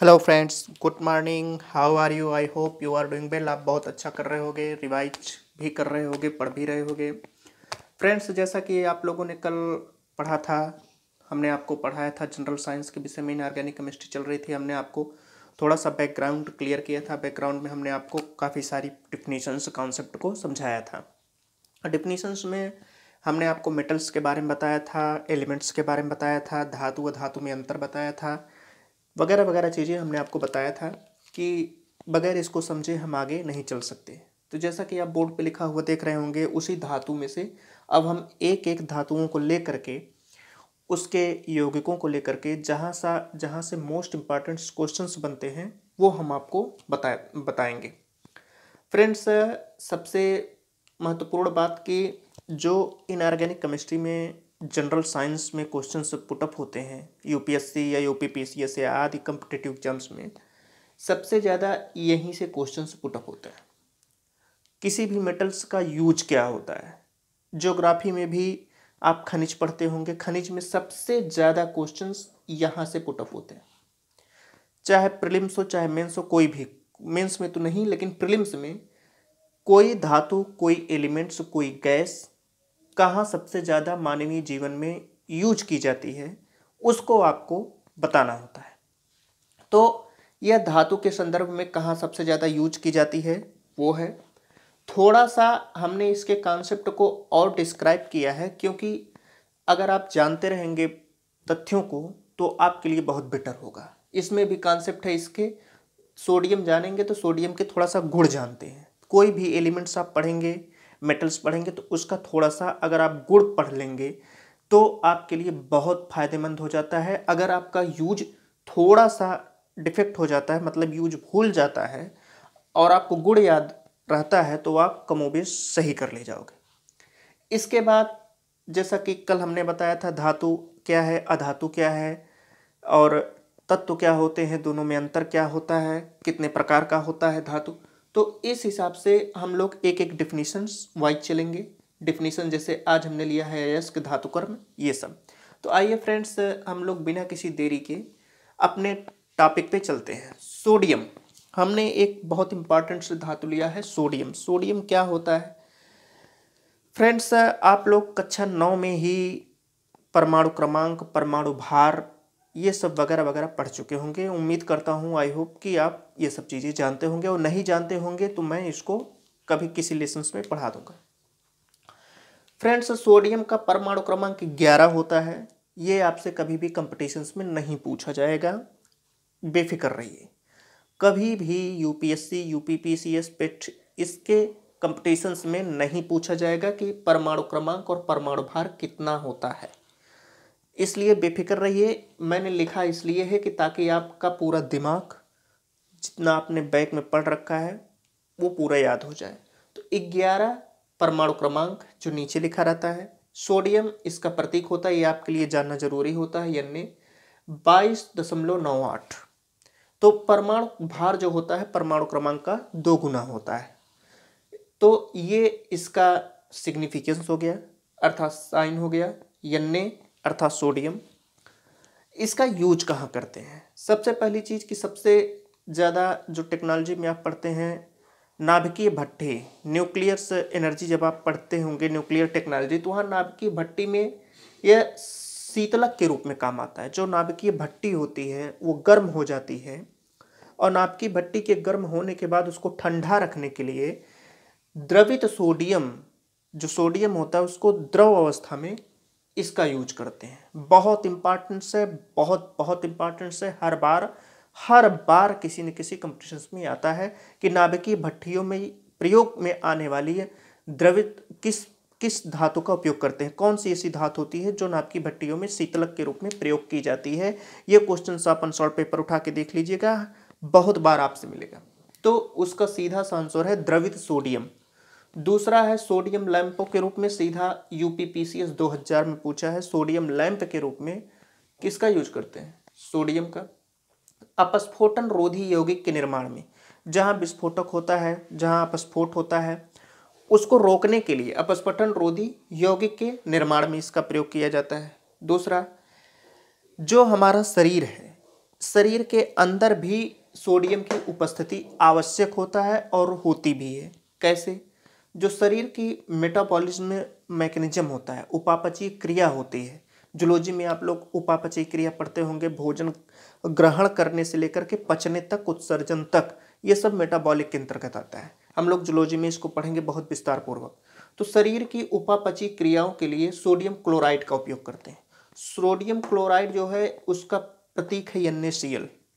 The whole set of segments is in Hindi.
hello friends good morning how are you I hope you are doing well आप बहुत अच्छा कर रहे होगे रिवाइज भी कर रहे होगे पढ़ भी रहे होगे फ्रेंड्स जैसा कि आप लोगों ने कल पढ़ा था हमने आपको पढ़ाया था जनरल साइंस के विषय में इनऑर्गेनिक केमिस्ट्री चल रही थी हमने आपको थोड़ा सा बैकग्राउंड क्लियर किया था बैकग्राउंड में हमने आपको काफ़ी सारी डिफिनीशंस कॉन्सेप्ट को समझाया था डिफिनीशंस में हमने आपको मेटल्स के बारे में बताया था एलिमेंट्स के बारे में बताया था धातु व धातु में अंतर बताया था वगैरह वगैरह चीज़ें हमने आपको बताया था कि बगैर इसको समझे हम आगे नहीं चल सकते तो जैसा कि आप बोर्ड पे लिखा हुआ देख रहे होंगे उसी धातु में से अब हम एक एक धातुओं को ले करके उसके यौगिकों को लेकर के जहाँ सा जहाँ से मोस्ट इम्पॉर्टेंट क्वेश्चंस बनते हैं वो हम आपको बताए बताएंगे फ्रेंड्स सबसे महत्वपूर्ण बात कि जो इनऑर्गेनिक केमिस्ट्री में जनरल साइंस में क्वेश्चन पुटअप होते हैं यूपीएससी या यूपीपीसीएस या आदि कम्पिटेटिव एग्जाम्स में सबसे ज़्यादा यहीं से क्वेश्चन पुटअप होते हैं किसी भी मेटल्स का यूज क्या होता है ज्योग्राफी में भी आप खनिज पढ़ते होंगे खनिज में सबसे ज़्यादा क्वेश्चन यहाँ से पुटअप होते हैं चाहे प्रिलिम्स हो चाहे मेंस हो कोई भी मेंस में तो नहीं लेकिन प्रिलिम्स में कोई धातु कोई एलिमेंट्स कोई गैस कहाँ सबसे ज़्यादा मानवीय जीवन में यूज की जाती है उसको आपको बताना होता है तो यह धातु के संदर्भ में कहाँ सबसे ज़्यादा यूज की जाती है वो है थोड़ा सा हमने इसके कॉन्सेप्ट को और डिस्क्राइब किया है क्योंकि अगर आप जानते रहेंगे तथ्यों को तो आपके लिए बहुत बेटर होगा इसमें भी कॉन्सेप्ट है इसके सोडियम जानेंगे तो सोडियम के थोड़ा सा गुड़ जानते हैं कोई भी एलिमेंट्स आप पढ़ेंगे मेटल्स पढ़ेंगे तो उसका थोड़ा सा अगर आप गुड़ पढ़ लेंगे तो आपके लिए बहुत फ़ायदेमंद हो जाता है अगर आपका यूज थोड़ा सा डिफेक्ट हो जाता है मतलब यूज भूल जाता है और आपको गुड़ याद रहता है तो आप कमोबेश सही कर ले जाओगे इसके बाद जैसा कि कल हमने बताया था धातु क्या है अधातु क्या है और तत्व क्या होते हैं दोनों में अंतर क्या होता है कितने प्रकार का होता है धातु तो इस हिसाब से हम लोग एक एक डिफिनीशंस वाइज चलेंगे डिफिनीशन जैसे आज हमने लिया है अयस्क धातुकर्म ये सब तो आइए फ्रेंड्स हम लोग बिना किसी देरी के अपने टॉपिक पे चलते हैं सोडियम हमने एक बहुत इंपॉर्टेंट धातु लिया है सोडियम सोडियम क्या होता है फ्रेंड्स आप लोग कक्षा नौ में ही परमाणु क्रमांक परमाणु भार ये सब वगैरह वगैरह पढ़ चुके होंगे उम्मीद करता हूँ आई होप कि आप ये सब चीज़ें जानते होंगे और नहीं जानते होंगे तो मैं इसको कभी किसी लेसन्स में पढ़ा दूंगा फ्रेंड्स सोडियम का परमाणु क्रमांक ग्यारह होता है ये आपसे कभी भी कंपटीशन्स में नहीं पूछा जाएगा बेफिक्र रहिए कभी भी सी एस पेट इसके कंपटीशन्स में नहीं पूछा जाएगा कि परमाणु क्रमांक और परमाणु भार कितना होता है इसलिए बेफिक्र रहिए मैंने लिखा इसलिए है कि ताकि आपका पूरा दिमाग जितना आपने बैग में पढ़ रखा है वो पूरा याद हो जाए तो ग्यारह परमाणु क्रमांक जो नीचे लिखा रहता है सोडियम इसका प्रतीक होता है ये आपके लिए जानना जरूरी होता है यानी बाईस दशमलव नौ आठ तो परमाणु भार जो होता है परमाणु क्रमांक का दो गुना होता है तो ये इसका सिग्निफिकेंस हो गया अर्थात साइन हो गया यानी अर्थात सोडियम इसका यूज कहाँ करते हैं सबसे पहली चीज़ कि सबसे ज़्यादा जो टेक्नोलॉजी में आप पढ़ते हैं नाभिकीय भट्टे न्यूक्लियर एनर्जी जब आप पढ़ते होंगे न्यूक्लियर टेक्नोलॉजी तो वहाँ नाभिकीय भट्टी में यह शीतलक के रूप में काम आता है जो नाभिकीय भट्टी होती है वो गर्म हो जाती है और नाभिकीय भट्टी के गर्म होने के बाद उसको ठंडा रखने के लिए द्रवित सोडियम जो सोडियम होता है उसको द्रव अवस्था में इसका यूज करते हैं बहुत इंपॉर्टेंट से बहुत बहुत इम्पॉर्टेंस से हर बार हर बार किसी न किसी कंपटीशन्स में आता है कि नाभिकीय भट्टियों में प्रयोग में आने वाली द्रवित किस किस धातु का उपयोग करते हैं कौन सी ऐसी धातु होती है जो नाभिकीय भट्टियों में शीतलक के रूप में प्रयोग की जाती है ये क्वेश्चन आप अनसॉल्ट पेपर उठा के देख लीजिएगा बहुत बार आपसे मिलेगा तो उसका सीधा सा आंसर है द्रवित सोडियम दूसरा है सोडियम लैंपों के रूप में सीधा यूपीपीसीएस 2000 में पूछा है सोडियम लैंप के रूप में किसका यूज करते हैं सोडियम का अपस्फोटन रोधी यौगिक के निर्माण में जहाँ विस्फोटक होता है जहाँ अपस्फोट होता है उसको रोकने के लिए अपस्फोटन रोधी यौगिक के निर्माण में इसका प्रयोग किया जाता है दूसरा जो हमारा शरीर है शरीर के अंदर भी सोडियम की उपस्थिति आवश्यक होता है और होती भी है कैसे जो शरीर की मेटाबॉलिज्म मैकेनिज्म होता है उपापचय क्रिया होती है जुलोजी में आप लोग उपापचय क्रिया पढ़ते होंगे भोजन ग्रहण करने से लेकर के पचने तक उत्सर्जन तक ये सब मेटाबॉलिक के अंतर्गत आता है हम लोग जुलोजी में इसको पढ़ेंगे बहुत विस्तार पूर्वक तो शरीर की उपापचय क्रियाओं के लिए सोडियम क्लोराइड का उपयोग करते हैं सोडियम क्लोराइड जो है उसका प्रतीक है एन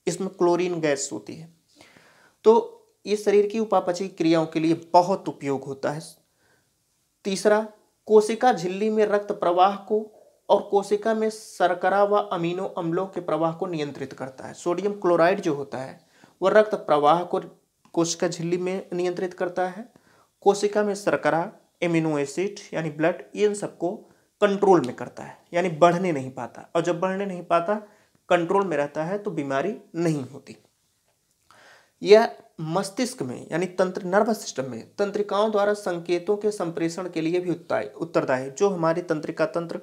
इसमें क्लोरीन गैस होती है तो ये शरीर की उपापचयी क्रियाओं के लिए बहुत उपयोग होता है तीसरा कोशिका झिल्ली में रक्त प्रवाह को और कोशिका में शर्करा व अमीनो अम्लों के प्रवाह को नियंत्रित करता है सोडियम क्लोराइड जो होता है वह रक्त प्रवाह को कोशिका झिल्ली में नियंत्रित करता है कोशिका में शर्करा एमिनो एसिड यानी ब्लड इन सबको कंट्रोल में करता है यानी बढ़ने नहीं पाता और जब बढ़ने नहीं पाता कंट्रोल में रहता है तो बीमारी नहीं होती यह मस्तिष्क में यानी तंत्र नर्वस सिस्टम में तंत्रिकाओं द्वारा संकेतों के संप्रेषण के लिए भी उत्तरदायी जो हमारी तंत्रिका तंत्र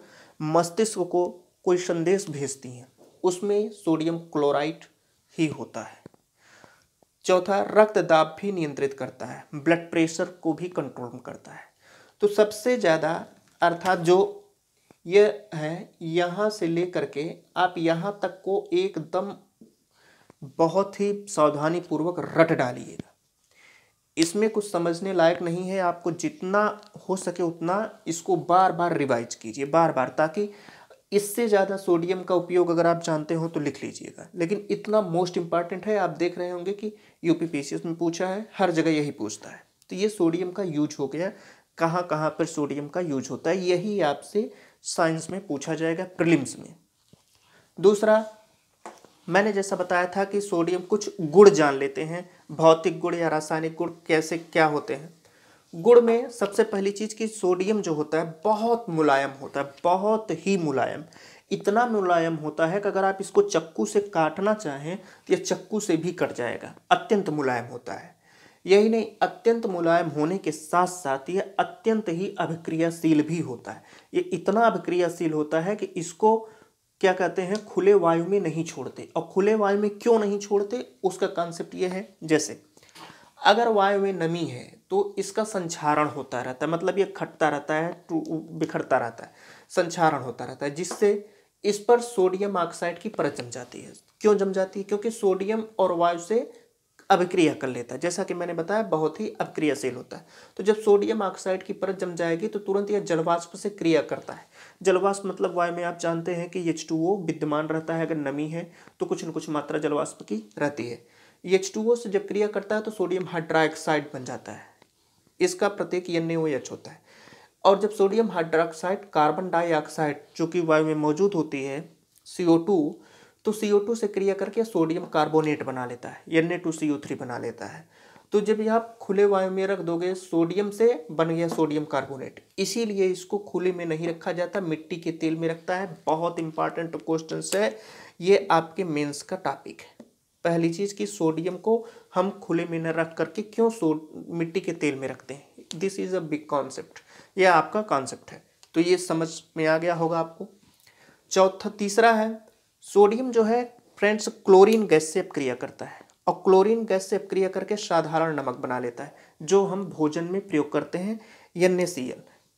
मस्तिष्क को कोई संदेश भेजती हैं उसमें सोडियम क्लोराइड ही होता है चौथा रक्त दाब भी नियंत्रित करता है ब्लड प्रेशर को भी कंट्रोल करता है तो सबसे ज़्यादा अर्थात जो ये है यहाँ से लेकर के आप यहाँ तक को एकदम बहुत ही सावधानी पूर्वक रट डालिएगा इसमें कुछ समझने लायक नहीं है आपको जितना हो सके उतना इसको बार बार रिवाइज कीजिए बार बार ताकि इससे ज़्यादा सोडियम का उपयोग अगर आप जानते हो तो लिख लीजिएगा लेकिन इतना मोस्ट इम्पॉर्टेंट है आप देख रहे होंगे कि यू पी में पूछा है हर जगह यही पूछता है तो ये सोडियम का यूज हो गया कहाँ कहाँ पर सोडियम का यूज होता है यही आपसे साइंस में पूछा जाएगा प्रिलिम्स में दूसरा मैंने जैसा बताया था कि सोडियम कुछ गुड़ जान लेते हैं भौतिक गुड़ या रासायनिक गुड़ कैसे क्या होते हैं गुड़ में सबसे पहली चीज़ कि सोडियम जो होता है बहुत मुलायम होता है बहुत ही मुलायम इतना मुलायम होता है कि अगर आप इसको चक्कू से काटना चाहें तो यह चक्कू से भी कट जाएगा अत्यंत मुलायम होता है यही नहीं अत्यंत मुलायम होने के साथ साथ यह अत्यंत ही अभिक्रियाशील भी होता है ये इतना अभिक्रियाशील होता है कि इसको क्या कहते हैं खुले वायु में नहीं छोड़ते और खुले वायु में क्यों नहीं छोड़ते उसका कॉन्सेप्ट यह है जैसे अगर वायु में नमी है तो इसका संचारण होता रहता है मतलब ये खटता रहता है बिखरता रहता है संचारण होता रहता है जिससे इस पर सोडियम ऑक्साइड की परत जम जाती है क्यों जम जाती है क्योंकि सोडियम और वायु से अभिक्रिया कर लेता है जैसा कि मैंने बताया बहुत ही अभिक्रियाशील होता है तो जब सोडियम ऑक्साइड की परत जम जाएगी तो तुरंत यह जलवाष्प से क्रिया करता है जलवाष्प मतलब वायु में आप जानते हैं कि एच विद्यमान रहता है अगर नमी है तो कुछ न कुछ मात्रा जलवाष्प की रहती है एच से जब क्रिया करता है तो सोडियम हाइड्राऑक्साइड बन जाता है इसका प्रत्येक एन होता है और जब सोडियम हाइड्राऑक्साइड कार्बन डाइऑक्साइड जो कि वायु में मौजूद होती है सी तो CO2 से क्रिया करके सोडियम कार्बोनेट बना लेता है Na2CO3 बना लेता है तो जब आप खुले वायु में रख दोगे सोडियम से बन गया सोडियम कार्बोनेट इसीलिए इसको खुले में नहीं रखा जाता मिट्टी के तेल में रखता है बहुत इंपॉर्टेंट क्वेश्चन है ये आपके मेंस का टॉपिक है पहली चीज़ कि सोडियम को हम खुले में न रख करके क्यों सो मिट्टी के तेल में रखते हैं this is a big concept यह आपका कॉन्सेप्ट है तो ये समझ में आ गया होगा आपको चौथा तीसरा है सोडियम जो है फ्रेंड्स क्लोरीन गैस से अपक्रिया करता है और क्लोरीन गैस से अपक्रिया करके साधारण नमक बना लेता है जो हम भोजन में प्रयोग करते हैं एन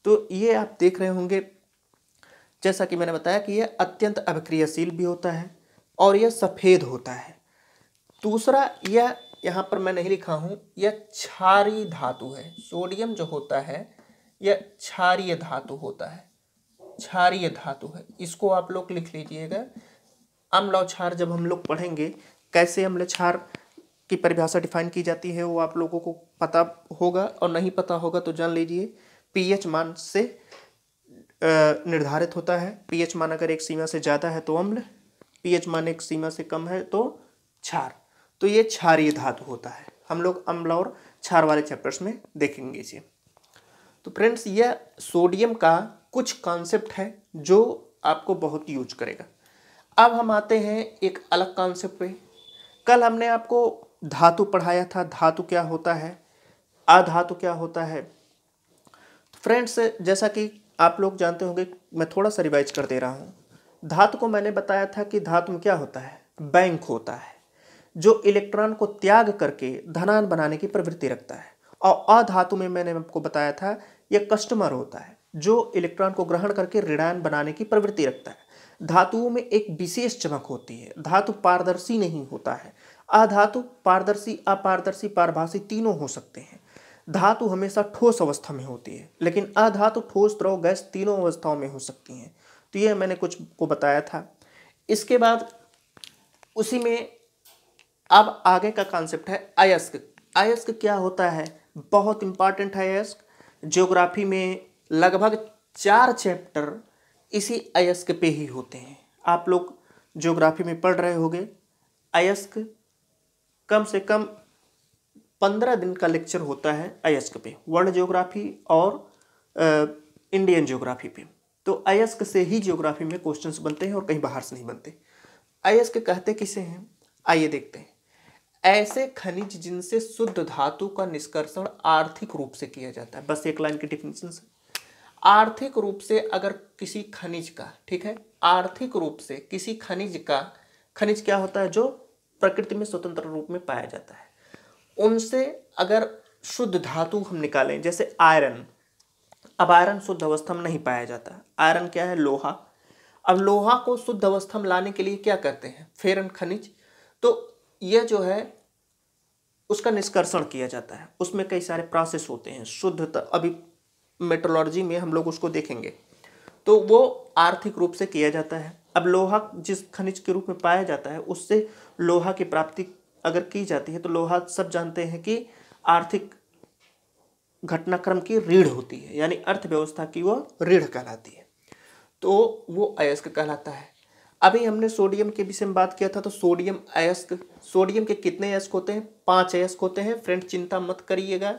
तो ये आप देख रहे होंगे जैसा कि मैंने बताया कि यह अत्यंत अभिक्रियाशील भी होता है और यह सफ़ेद होता है दूसरा यह यहाँ पर मैं नहीं लिखा हूँ यह क्षारी धातु है सोडियम जो होता है यह क्षारीय धातु होता है क्षारीय धातु है इसको आप लोग लिख लीजिएगा अम्लौछार जब हम लोग पढ़ेंगे कैसे अम्लक्षार की परिभाषा डिफाइन की जाती है वो आप लोगों को पता होगा और नहीं पता होगा तो जान लीजिए पीएच मान से निर्धारित होता है पीएच मान अगर एक सीमा से ज़्यादा है तो अम्ल पीएच मान एक सीमा से कम है तो क्षार तो ये क्षारीय धातु होता है हम लोग अम्ल और क्षार वाले चैप्टर्स में देखेंगे इसे तो फ्रेंड्स यह सोडियम का कुछ कॉन्सेप्ट है जो आपको बहुत यूज करेगा अब हम आते हैं एक अलग कॉन्सेप्ट पे कल हमने आपको धातु पढ़ाया था धातु क्या होता है अधातु क्या होता है फ्रेंड्स जैसा कि आप लोग जानते होंगे मैं थोड़ा सा रिवाइज कर दे रहा हूँ धातु को मैंने बताया था कि धातु में क्या होता है बैंक होता है जो इलेक्ट्रॉन को त्याग करके धनान बनाने की प्रवृत्ति रखता है और अधातु में मैंने आपको बताया था यह कस्टमर होता है जो इलेक्ट्रॉन को ग्रहण करके ऋणायन बनाने की प्रवृत्ति रखता है धातुओं में एक विशेष चमक होती है धातु पारदर्शी नहीं होता है अधातु पारदर्शी अपारदर्शी पारभाषी तीनों हो सकते हैं धातु हमेशा ठोस अवस्था में होती है लेकिन अधातु ठोस द्रव गैस तीनों अवस्थाओं में हो सकती हैं तो यह मैंने कुछ को बताया था इसके बाद उसी में अब आगे का कॉन्सेप्ट है अयस्क अयस्क क्या होता है बहुत इंपॉर्टेंट है अयस्क ज्योग्राफी में लगभग चार चैप्टर इसी अयस्क पे ही होते हैं आप लोग ज्योग्राफी में पढ़ रहे होंगे अयस्क कम से कम पंद्रह दिन का लेक्चर होता है अयस्क पे वर्ल्ड ज्योग्राफी और आ, इंडियन ज्योग्राफी पे तो अयस्क से ही ज्योग्राफी में क्वेश्चंस बनते हैं और कहीं बाहर से नहीं बनते अयस्क कहते किसे हैं आइए देखते हैं ऐसे खनिज जिनसे शुद्ध धातु का निष्कर्षण आर्थिक रूप से किया जाता है बस एक लाइन की डिफिनेशन आर्थिक रूप से अगर किसी खनिज का ठीक है आर्थिक रूप से किसी खनिज का खनिज क्या होता है जो प्रकृति में स्वतंत्र रूप में पाया जाता है उनसे अगर शुद्ध धातु हम निकालें जैसे आयरन अब आयरन शुद्ध अवस्था में नहीं पाया जाता आयरन क्या है लोहा अब लोहा को शुद्ध अवस्था में लाने के लिए क्या करते हैं फेरन खनिज तो यह जो है उसका निष्कर्षण किया जाता है उसमें कई सारे प्रोसेस होते हैं शुद्धता अभी मेट्रोलॉजी में हम लोग उसको देखेंगे तो वो आर्थिक रूप से किया जाता है अब लोहा जिस खनिज के रूप में पाया जाता है उससे लोहा की प्राप्ति अगर की जाती है तो लोहा सब जानते हैं कि आर्थिक घटनाक्रम की रीढ़ होती है यानी अर्थव्यवस्था की वो रीढ़ कहलाती है तो वो अयस्क कहलाता है अभी हमने सोडियम के विषय में बात किया था तो सोडियम अयस्क सोडियम के कितने अयस्क होते हैं पांच अयस्क होते हैं फ्रेंड चिंता मत करिएगा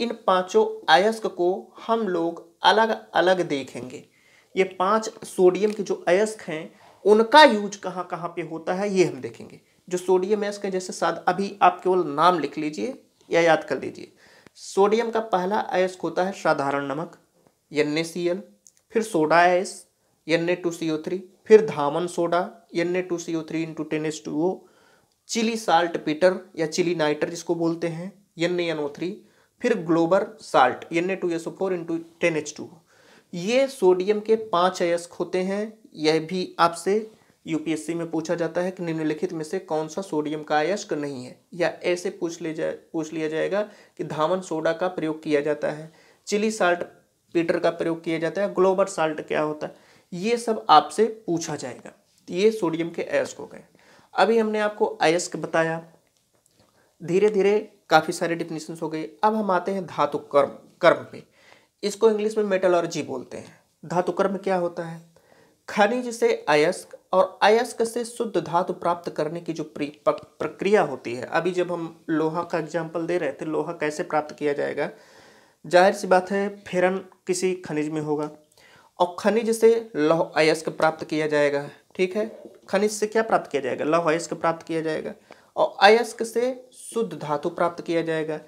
इन पांचों अयस्क को हम लोग अलग अलग देखेंगे ये पांच सोडियम के जो अयस्क हैं उनका यूज कहाँ कहाँ पे होता है ये हम देखेंगे जो सोडियम अयस्क है जैसे साथ अभी आप केवल नाम लिख लीजिए या याद कर लीजिए सोडियम का पहला अयस्क होता है साधारण नमक एन फिर soda ash N A two C O three फिर धामन soda N A two C O three into ten S two O Chile saltpetre या चिली नाइटर जिसको बोलते हैं N A N O three फिर Glauber salt N A two S O four into ten H two ये सोडियम के पांच अयस्क होते हैं यह भी आपसे यूपीएससी में पूछा जाता है कि निम्नलिखित में से कौन सा सोडियम का अयस्क नहीं है या ऐसे पूछ ले जाए पूछ लिया जाएगा कि धावन सोडा का प्रयोग किया जाता है चिली साल्ट पीटर का प्रयोग किया जाता है ग्लोबर साल्ट क्या होता है ये सब आपसे पूछा जाएगा ये सोडियम के अयस्क हो गए अभी हमने आपको अयस्क बताया धीरे धीरे काफ़ी सारे डिफिनीशन हो गए अब हम आते हैं धातु कर्म कर्म पे इसको इंग्लिश में मेटलॉर्जी बोलते हैं धातु कर्म क्या होता है खनिज से अयस्क और अयस्क से शुद्ध धातु प्राप्त करने की जो प्रक्रिया होती है अभी जब हम लोहा का एग्जाम्पल दे रहे थे लोहा कैसे प्राप्त किया जाएगा जाहिर सी बात है फेरन किसी खनिज में होगा और खनिज से लौह अयस्क प्राप्त किया जाएगा ठीक है खनिज से क्या प्राप्त किया जाएगा लौह अयस्क प्राप्त किया जाएगा और अयस्क से शुद्ध धातु प्राप्त किया जाएगा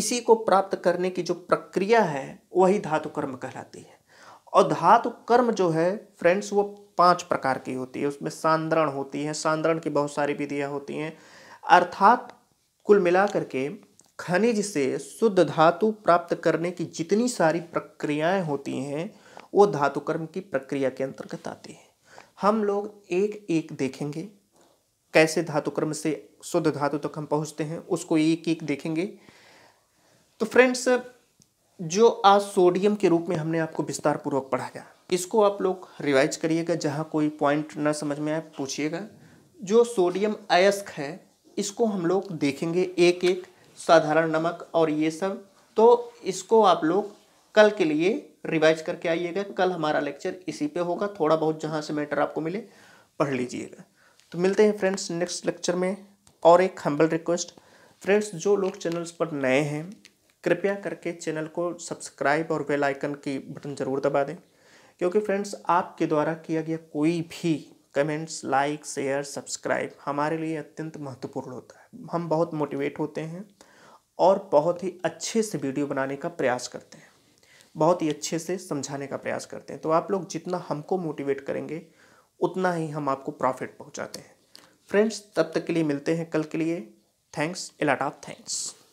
इसी को प्राप्त करने की जो प्रक्रिया है वही धातु कर्म कहलाती है और धातु कर्म जो है फ्रेंड्स वो पांच प्रकार की होती है उसमें सांद्रण होती है सांद्रण की बहुत सारी विधियाँ होती हैं अर्थात कुल मिला करके खनिज से शुद्ध धातु प्राप्त करने की जितनी सारी प्रक्रियाएं होती हैं वो धातु कर्म की प्रक्रिया के अंतर्गत आती है हम लोग एक एक देखेंगे कैसे धातुकर्म से शुद्ध धातु तक हम पहुंचते हैं उसको एक एक देखेंगे तो फ्रेंड्स जो आज सोडियम के रूप में हमने आपको विस्तार पूर्वक पढ़ाया इसको आप लोग रिवाइज करिएगा जहाँ कोई पॉइंट ना समझ में आए पूछिएगा जो सोडियम अयस्क है इसको हम लोग देखेंगे एक एक साधारण नमक और ये सब तो इसको आप लोग कल के लिए रिवाइज करके आइएगा कल हमारा लेक्चर इसी पे होगा थोड़ा बहुत जहाँ से मैटर आपको मिले पढ़ लीजिएगा तो मिलते हैं फ्रेंड्स नेक्स्ट लेक्चर में और एक हम्बल रिक्वेस्ट फ्रेंड्स जो लोग चैनल्स पर नए हैं कृपया करके चैनल को सब्सक्राइब और बेल आइकन की बटन ज़रूर दबा दें क्योंकि फ्रेंड्स आपके द्वारा किया गया कोई भी कमेंट्स लाइक शेयर सब्सक्राइब हमारे लिए अत्यंत महत्वपूर्ण होता है हम बहुत मोटिवेट होते हैं और बहुत ही अच्छे से वीडियो बनाने का प्रयास करते हैं बहुत ही अच्छे से समझाने का प्रयास करते हैं तो आप लोग जितना हमको मोटिवेट करेंगे उतना ही हम आपको प्रॉफिट पहुँचाते हैं फ्रेंड्स तब तक के लिए मिलते हैं कल के लिए थैंक्स ए ऑफ थैंक्स